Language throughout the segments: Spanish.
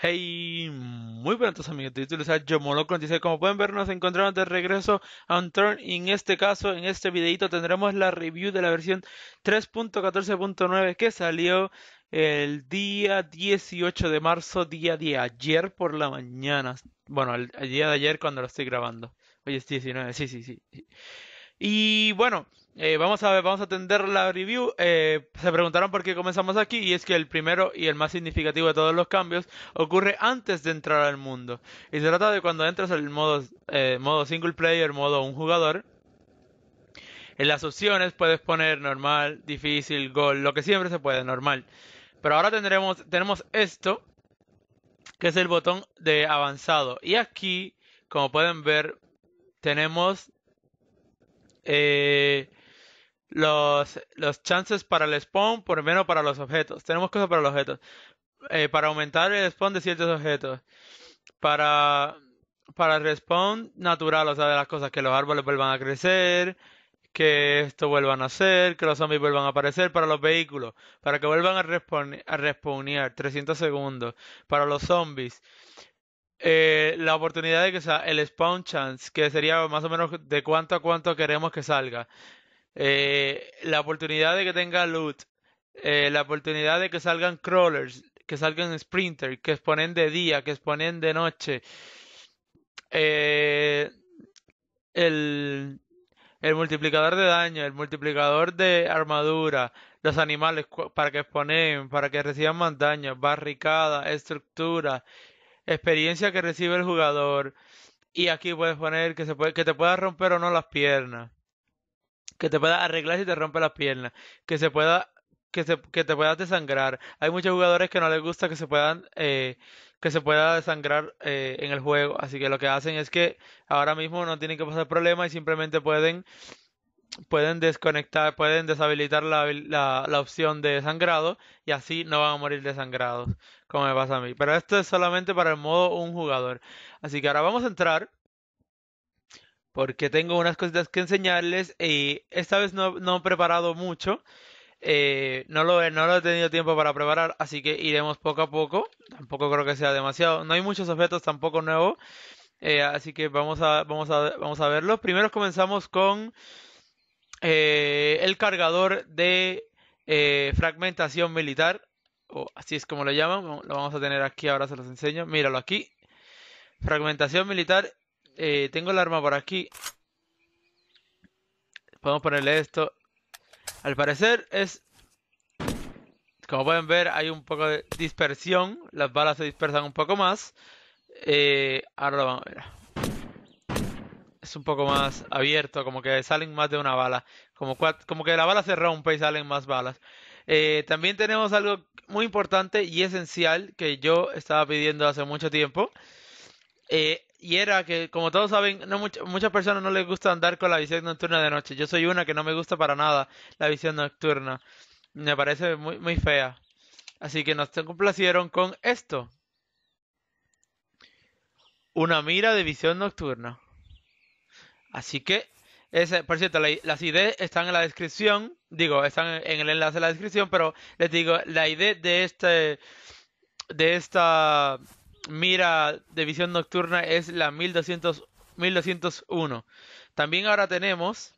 Hey, muy buenas amigos de YouTube, yo molo Dice como pueden ver nos encontramos de regreso a un y en este caso, en este videito tendremos la review de la versión 3.14.9 que salió el día 18 de marzo, día de ayer por la mañana, bueno, el día de ayer cuando lo estoy grabando, hoy es 19, sí, sí, sí. Y bueno, eh, vamos a ver, vamos a atender la review. Eh, se preguntaron por qué comenzamos aquí y es que el primero y el más significativo de todos los cambios ocurre antes de entrar al mundo. Y se trata de cuando entras al modo, eh, modo single player, modo un jugador. En las opciones puedes poner normal, difícil, gol, lo que siempre se puede, normal. Pero ahora tendremos, tenemos esto, que es el botón de avanzado. Y aquí, como pueden ver, tenemos los, los chances para el spawn, por lo menos para los objetos. Tenemos cosas para los objetos. Eh, para aumentar el spawn de ciertos objetos. Para, para el respawn natural, o sea, de las cosas, que los árboles vuelvan a crecer, que esto vuelvan a hacer, que los zombies vuelvan a aparecer, para los vehículos, para que vuelvan a, a respawnear 300 segundos, para los zombies. Eh, la oportunidad de que sea el spawn chance, que sería más o menos de cuánto a cuánto queremos que salga eh, la oportunidad de que tenga loot, eh, la oportunidad de que salgan crawlers, que salgan sprinter, que exponen de día, que exponen de noche. Eh, el, el multiplicador de daño, el multiplicador de armadura, los animales para que exponen, para que reciban más daño, barricada, estructura, experiencia que recibe el jugador. Y aquí puedes poner que, se puede, que te pueda romper o no las piernas que te pueda arreglar si te rompe las piernas, que se pueda que, se, que te puedas desangrar. Hay muchos jugadores que no les gusta que se puedan eh, que se pueda desangrar eh, en el juego, así que lo que hacen es que ahora mismo no tienen que pasar problema y simplemente pueden pueden desconectar, pueden deshabilitar la, la, opción de sangrado y así no van a morir desangrados, como me pasa a mí. Pero esto es solamente para el modo un jugador. Así que ahora vamos a entrar porque tengo unas cositas que enseñarles y esta vez no, he preparado mucho. Eh, no, lo, he tenido tiempo para preparar, así que iremos poco a poco. Tampoco creo que sea demasiado. No hay muchos objetos tampoco nuevos. Eh, así que vamos a, vamos verlo. Primero comenzamos con eh, el cargador de fragmentación militar. O así es como lo llaman. Lo vamos a tener aquí, ahora se los enseño. Míralo aquí. Fragmentación militar eh, tengo el arma por aquí. Podemos ponerle esto. Al parecer es... Como pueden ver, hay un poco de dispersión. Las balas se dispersan un poco más. Eh, ahora lo vamos a ver. Es un poco más abierto, como que salen más de una bala. Como, que la bala se rompe y salen más balas. Eh, también tenemos algo muy importante y esencial que yo estaba pidiendo hace mucho tiempo y era que, como todos saben, no muchas personas no les gusta andar con la visión nocturna de noche. Yo soy una que no me gusta para nada la visión nocturna. Me parece muy, muy fea. Así que nos complacieron con esto. Una mira de visión nocturna. Así que, ese, por cierto, las ideas están en la descripción. Digo, están en el enlace de la descripción, pero les digo, la idea de este... De esta mira de visión nocturna es la 1200, 1201. También ahora tenemos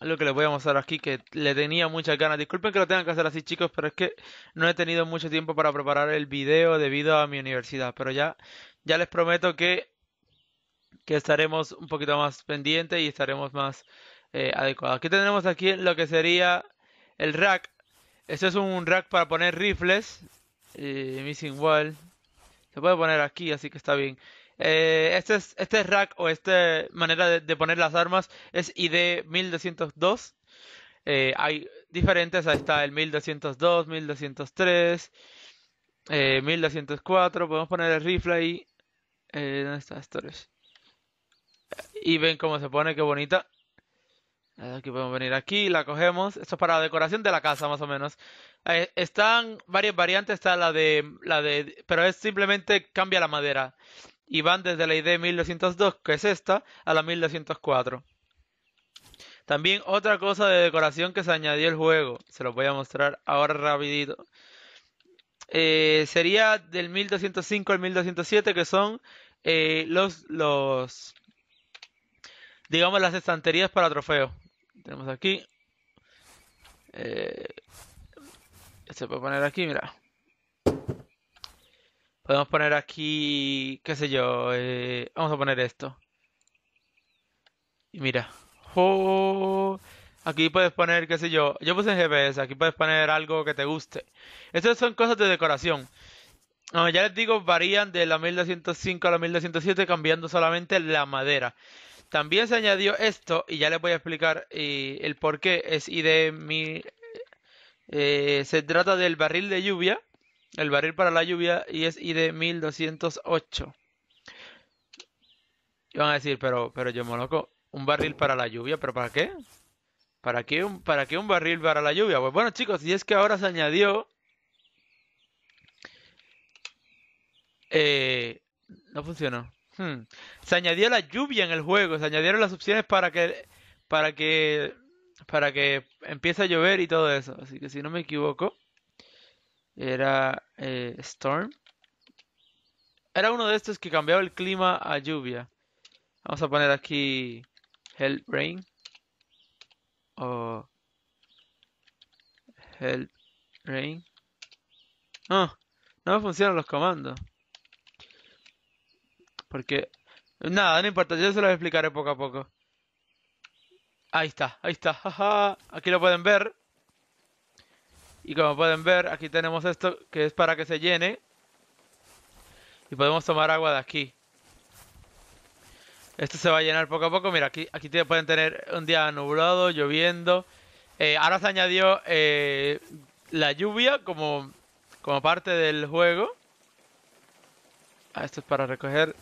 lo que les voy a mostrar aquí que le tenía muchas ganas. Disculpen que lo tengan que hacer así chicos, pero es que no he tenido mucho tiempo para preparar el video debido a mi universidad. Pero ya, ya les prometo que, que estaremos un poquito más pendientes y estaremos más eh, adecuados. Aquí tenemos aquí lo que sería el rack. Este es un rack para poner rifles. Eh, missing wall, se puede poner aquí, así que está bien. Eh, este, es, este rack o esta manera de, poner las armas es ID 1202. Eh, hay diferentes, ahí está el 1202, 1203, 1204. Podemos poner el rifle ahí. Eh, ¿Dónde está esto? Y ven cómo se pone, qué bonita. Aquí podemos venir aquí, la cogemos. Esto es para la decoración de la casa, más o menos. Eh, están varias variantes, está la de, la de, pero es simplemente cambia la madera. Y van desde la ID 1202, que es esta, a la 1204. También otra cosa de decoración que se añadió el juego, se lo voy a mostrar ahora rapidito. Eh, sería del 1205 al 1207, que son eh, los, los, digamos, las estanterías para trofeos. Tenemos aquí. Eh, se puede poner aquí, mira. Podemos poner aquí, qué sé yo, eh, vamos a poner esto. Y mira. Oh, aquí puedes poner, qué sé yo, yo puse en GPS, aquí puedes poner algo que te guste. Estas son cosas de decoración. ya les digo, varían de la 1205 a la 1207 cambiando solamente la madera. También se añadió esto, y ya les voy a explicar eh, el por qué. Es ID mi, eh, se trata del barril de lluvia, el barril para la lluvia, y es ID 1208. Y van a decir, pero, pero yo loco, un barril para la lluvia, ¿pero para qué? ¿Para qué, un, ¿Para qué un barril para la lluvia? Pues bueno, chicos, y es que ahora se añadió. Eh, no funcionó. Hmm. Se añadió la lluvia en el juego, se añadieron las opciones para que para que para que empiece a llover y todo eso. Así que si no me equivoco, era eh, Storm. Era uno de estos que cambiaba el clima a lluvia. Vamos a poner aquí Hell Rain o Hell Rain. No, ah, no me funcionan los comandos. Porque... Nada, no importa, yo se los explicaré poco a poco. Ahí está, ahí está. Aquí lo pueden ver. Y como pueden ver, aquí tenemos esto que es para que se llene. Y podemos tomar agua de aquí. Esto se va a llenar poco a poco. Mira, aquí, aquí pueden tener un día nublado, lloviendo. Eh, ahora se añadió eh, la lluvia como, como parte del juego. Ah, esto es para recoger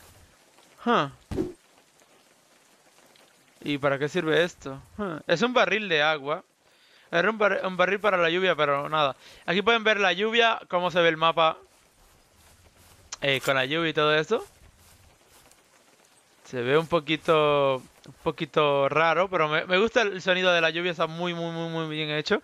¿Y para qué sirve esto? Es un barril de agua. Era un, barril para la lluvia, pero nada. Aquí pueden ver la lluvia, cómo se ve el mapa eh, con la lluvia y todo esto. Se ve un poquito un poquito raro, pero me, me gusta el sonido de la lluvia, está muy, muy, muy, muy bien hecho.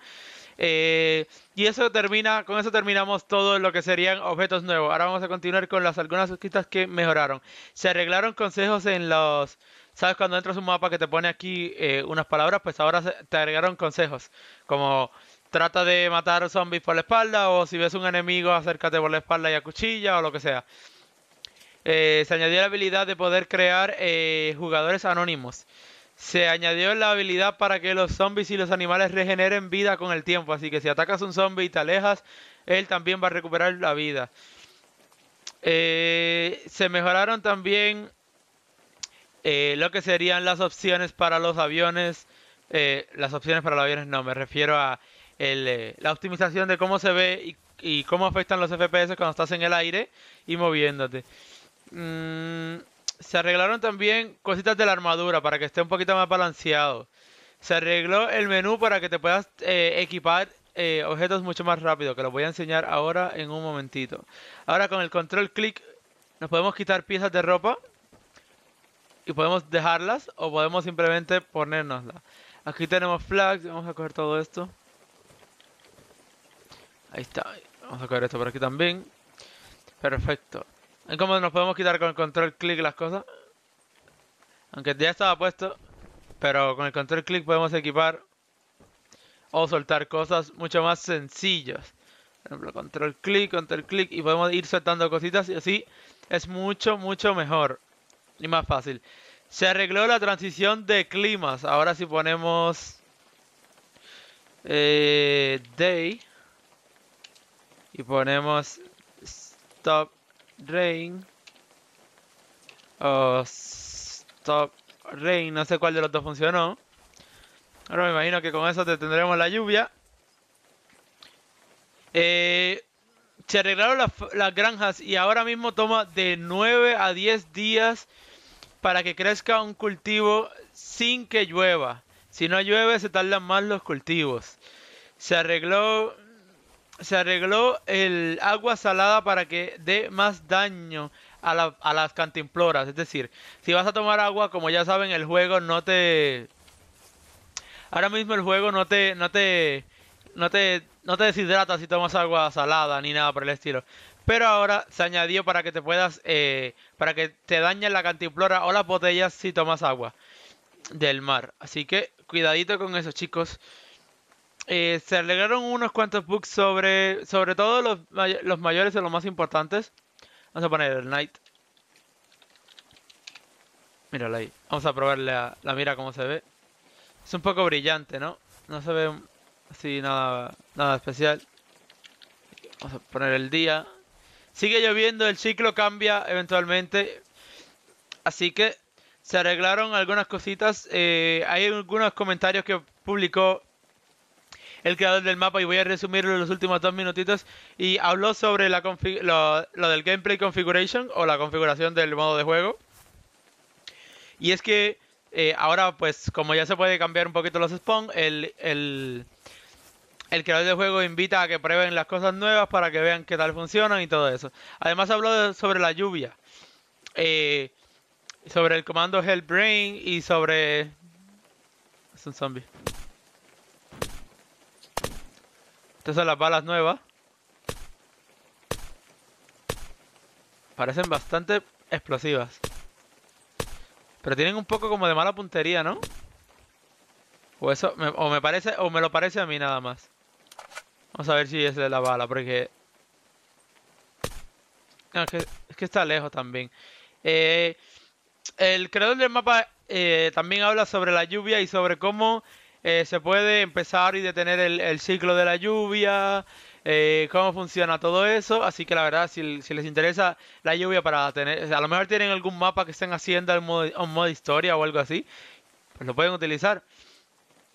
Eh, y eso termina, con eso terminamos todo lo que serían objetos nuevos. Ahora vamos a continuar con las algunas cositas que mejoraron. Se arreglaron consejos en los... ¿Sabes? Cuando entras un mapa que te pone aquí eh, unas palabras, pues ahora te agregaron consejos. Como trata de matar zombies por la espalda o si ves un enemigo acércate por la espalda y a cuchilla o lo que sea. Eh, se añadió la habilidad de poder crear jugadores anónimos. Se añadió la habilidad para que los zombies y los animales regeneren vida con el tiempo. Así que si atacas a un zombie y te alejas, él también va a recuperar la vida. Eh, se mejoraron también eh, lo que serían las opciones para los aviones. Eh, las opciones para los aviones no, me refiero a la optimización de cómo se ve y, cómo afectan los FPS cuando estás en el aire y moviéndote. Mm, se arreglaron también cositas de la armadura para que esté un poquito más balanceado. Se arregló el menú para que te puedas eh, equipar eh, objetos mucho más rápido, que lo voy a enseñar ahora en un momentito. Ahora con el control clic nos podemos quitar piezas de ropa y podemos dejarlas o podemos simplemente ponérnoslas. Aquí tenemos flags, vamos a coger todo esto. Ahí está, vamos a coger esto por aquí también. Perfecto. ¿Cómo nos podemos quitar con el control clic las cosas? Aunque ya estaba puesto, pero con el control clic podemos equipar o soltar cosas mucho más sencillas. Por ejemplo, control clic, control clic y podemos ir soltando cositas y así es mucho, mucho mejor y más fácil. Se arregló la transición de climas. Ahora si ponemos eh, day y ponemos stop Rain. Oh, stop Rain. No sé cuál de los dos funcionó. Ahora me imagino que con eso tendremos la lluvia. Eh, se arreglaron las, las, granjas y ahora mismo toma de 9 a 10 días para que crezca un cultivo sin que llueva. Si no llueve se tardan más los cultivos. Se arregló se arregló el agua salada para que dé más daño a, las cantimploras. Es decir, si vas a tomar agua, como ya saben, el juego no te... Ahora mismo el juego no te... No te... No te, no te deshidrata si tomas agua salada ni nada por el estilo. Pero ahora se añadió para que te puedas... Eh, para que te dañen la cantimplora o las botellas si tomas agua del mar. Así que cuidadito con eso, chicos. Eh, se arreglaron unos cuantos bugs sobre, sobre todo los, los mayores o los más importantes. Vamos a poner el night Míralo ahí. Vamos a probarle la, la mira cómo se ve. Es un poco brillante, ¿no? No se ve así nada, nada especial. Vamos a poner el día. Sigue lloviendo, el ciclo cambia eventualmente. Así que se arreglaron algunas cositas. Eh, hay algunos comentarios que publicó el creador del mapa, y voy a resumirlo los últimos dos minutitos. Y habló sobre la lo, del gameplay configuration o la configuración del modo de juego. Y es que eh, ahora, pues, como ya se puede cambiar un poquito los spawn, el, el, el, creador del juego invita a que prueben las cosas nuevas para que vean qué tal funcionan y todo eso. Además, habló sobre la lluvia, eh, sobre el comando Hellbrain y sobre. Es un zombie. Estas son las balas nuevas. Parecen bastante explosivas. Pero tienen un poco como de mala puntería, ¿no? O eso, me, o me parece, o me lo parece a mí nada más. Vamos a ver si es de la bala, porque... No, ah, es, que, está lejos también. Eh, el creador del mapa eh, también habla sobre la lluvia y sobre cómo eh, se puede empezar y detener el, ciclo de la lluvia, eh, cómo funciona todo eso. Así que la verdad, si, les interesa la lluvia para tener, a lo mejor tienen algún mapa que estén haciendo en modo, historia o algo así, pues lo pueden utilizar.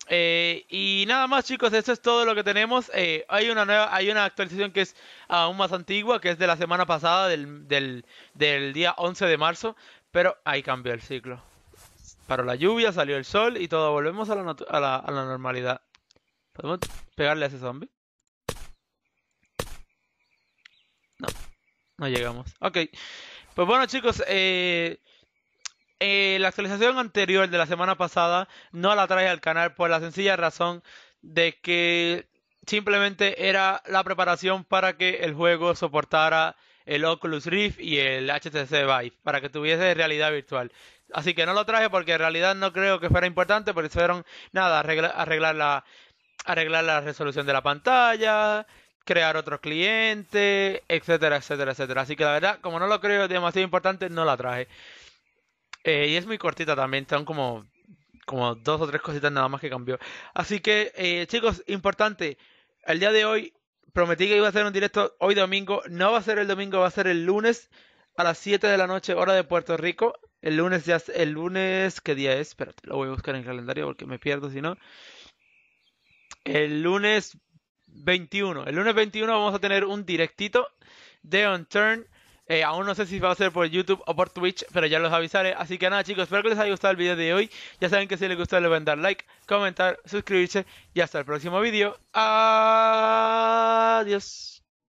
Eh, y nada más chicos, eso es todo lo que tenemos. hay una nueva, hay una actualización que es aún más antigua, que es de la semana pasada, del, del, del día 11 de marzo, pero ahí cambió el ciclo. Paró la lluvia, salió el sol y todo. Volvemos a la, normalidad. ¿Podemos pegarle a ese zombie? No, no llegamos. Ok, pues bueno chicos, eh, eh, la actualización anterior de la semana pasada no la traje al canal por la sencilla razón de que simplemente era la preparación para que el juego soportara el Oculus Rift y el HTC Vive, para que tuviese realidad virtual. Así que no lo traje porque en realidad no creo que fuera importante, pero fueron nada, arreglar, la, arreglar la resolución de la pantalla, crear otros clientes, etcétera, etcétera, etcétera. Así que la verdad, como no lo creo demasiado importante, no la traje. Eh, y es muy cortita también, son como, como dos o tres cositas nada más que cambió. Así que, eh, chicos, importante, el día de hoy prometí que iba a hacer un directo hoy domingo, no va a ser el domingo, va a ser el lunes a las 7 de la noche, hora de Puerto Rico. El lunes ya, el lunes, ¿qué día es? Espérate, lo voy a buscar en el calendario porque me pierdo si no. El lunes 21, el lunes 21 vamos a tener un directito de On Turn. Eh, aún no sé si va a ser por YouTube o por Twitch, pero ya los avisaré. Así que nada, chicos, espero que les haya gustado el video de hoy. Ya saben que si les gustó, le pueden dar like, comentar, suscribirse y hasta el próximo video. Adiós.